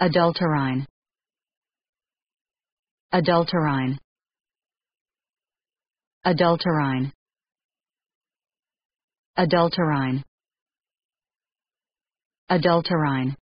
Adulterine. Adulterine. Adulterine. Adulterine. Adulterine.